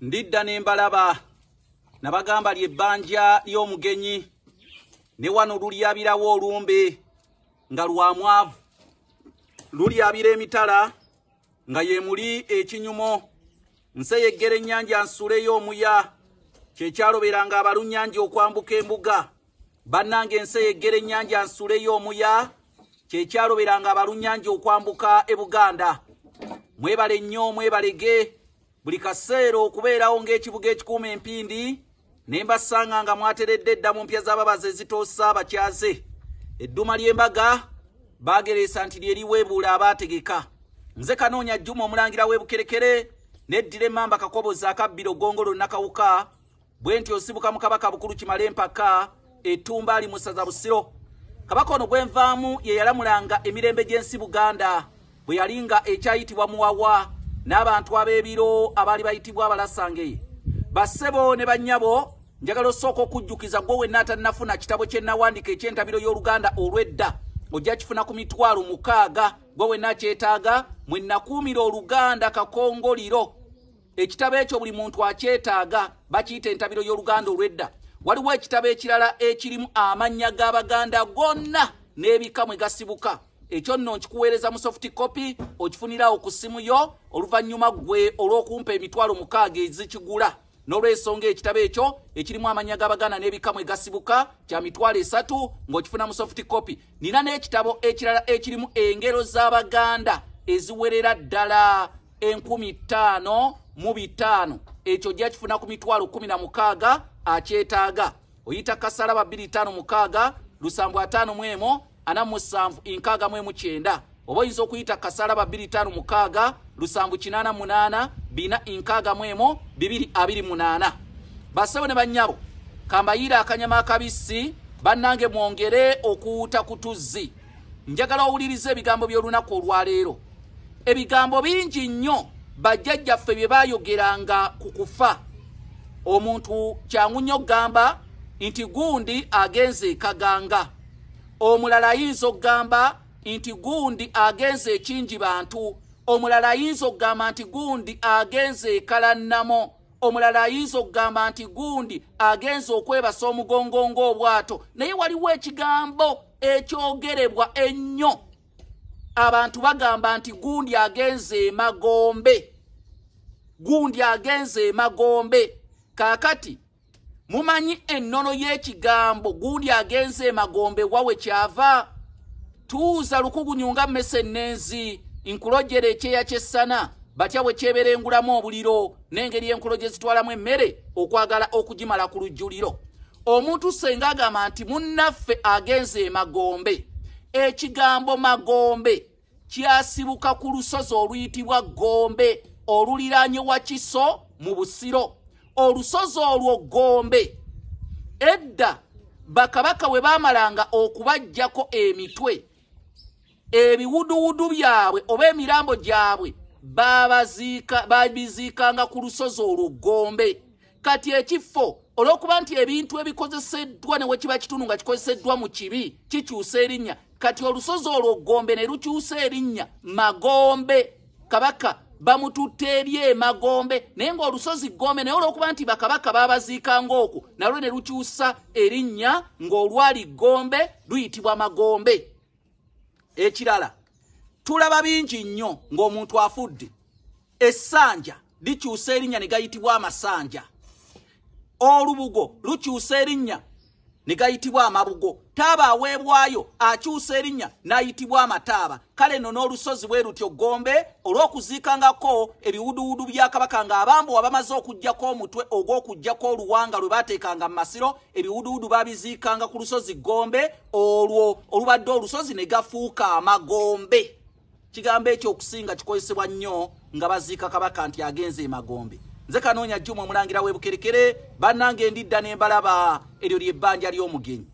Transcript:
ndidda ne mbalaba nabagamba lyebbanja ly'omugenyi ne wano lulyabirawo olumbe nga lwa mwavu lulyabira emitala nga ye muli ekinyumo nse yeggera ennyanja nsuleyo omuya kyekyaloberanga abalunnyanja okwambuka embuga bannanga ensi yeggera ennyanja nsuleyo omuya kyekyaloberanga abalunnyanja okwambuka ebuganda mwebale nnyo mwebalege buli kaseera okubeerawo ng'ekibuga ekikuuma empindi ne mbasanga nga mwateredde eddamu mpya z'ababaze ezitoosa abakyaze edduma ly'embaga baagereesa nti lye liweebuula abaategeka nze kanoonya jjuma omulangira w'e bukerekere neddira emmamba kakoboza akabbiro ggongolo nakawuka bwe nti osibuka mu kabaka bukulu kimala empaka ettumba ali mu ssaza busiro kabaka ono gwenvaamu ye yalamulanga emirembe gy'ensi buganda bwe yali nga ekyayitibwa muwawa n'abantu ab'ebiro abaali bayitibwa abalasange bassebo ne bannyabo njagala osooka okujjukiza gwe wenna atannafuna kitabo kye nnawandiika eky'entabiro y'oluganda olw'edda ojja kifuna ku mitwalo mukaaga gwe wenna akyetaaga mwe nnakuumira oluganda kakongoliro ekitabo ekyo buli muntu akyetaaga bakiyita entabiro y'oluganda olw'edda waliwo ekitabo ekirala ekirimu amannya g'abaganda gonna n'ebika mwe gasibuka ekyo nno nkikuweereza mu soft copy okifunirawo ku ssimu yo oluvannyuma ggwe olw'okumpa emitwalo mukaaga ezikigula n'olw'ensonga ekitabo ekyo ekirimu amanya g'abaganda n'ebikamu egasibuka kya mitwalo esatu ng'okifuna mu soft copy nina n'ekitabo ekirala ekirimu engero z'abaganda eziwerera ddala enkumi ttaano mu bitaano ekyo jja kifuna ku mitwalo kumi na mukaaga akyetaaga oyita kasalaba bbiri ttaano mukaaga lusambu ataano mu emu anamusanvu inkaga mwe mukyenda oba oyinza okuyita kasalaba 25 mukaga lusanvu 88 bina inkaga mwemo 228 basebo ne banyabo kambayira akanyama akabisi banange mwongere okuwuta kutuzzi njagala owulirize ebigambo by'olunaku olwaleero ebigambo bingi nnyo bajjajjaffe bye baayogeranga ku kufa omuntu kyangu nnyo okugamba nti gundi agenze ekaganga omulala ayinza okugamba nti gundi agenza ekingi bantu omulala ayinza okugamba nti gundi agenza ekalannamo omulala ayinza okugamba nti gundi agenza okwebasa omugongo ng'obwato naye waliwo ekigambo ekyogerebwa ennyo abantu bagamba nti gundi agenza emagombe gundi agenza emagombe kaakati mumanyi ennono y'ekigambo guuli agenze emagombe wawe kyava tuuza lukugunyunga mesenenzi nkulojera ekyeya kyessana batya bwe kyebeera engulamu obuliro n'engeri enkulo gye zitwalamu emmere okwagala okugimala ku lujjuliro omuntu senga agamba nti munnaffe agenze emagombe ekigambo magombe kyasibuka ku lusozi oluyitibwa gombe oluliraanye wa kiso mu busiro olusozi olwo gombe edda bakabaka bwe baamalanga okubajjako emitwe ebiwuduwudu byabwe oba emirambo gyabwe babiziikanga ku lusozi olwo gombe kati ekifo olw'okuba nti ebintu ebikozeseddwa newe kiba kitundu nga kikozeseddwa mu kibi kikyusa erinnya kati olusozi olwo ggombe ne lukyusa erinnya magombe kabaka bamututa eri emagombe naye ngaolusozi gombe naye olwokuba nti bakabaka babaziikanga okwo nalwo ne lukyusa erinnya ngaolwali gombe luyitibwa magombe ekirala tulaba bingi nnyo ngaomuntu afudde essanja likyusa erinnya ne gayitibwa amasanja olubugo lukyusa erinnya ne gayitibwa amabugo taaba aweebwayo akyusa erinnya n'ayitibwa amataaba kale nno n'olusozi bwe lutyo gombe olw'okuziikangako ebiwuduwudu bya kabaka ng'abambowa bamaze okugjako omutwe ogw'okugjako oluwanga lwe baateekanga mu masiro ebiwuduwudu baabiziikanga ku lusozi gombe olwo olubadde olusozi ne gafuuka amagombe kigambo ekyo okusinga kikozesebwa nnyo nga baziika kabaka nti agenza emagombe nze kanoonya jjuma omulangira w'ebukerekere bannange ndidda n'embalaba eryo ly'ebbanja ly'omugenyi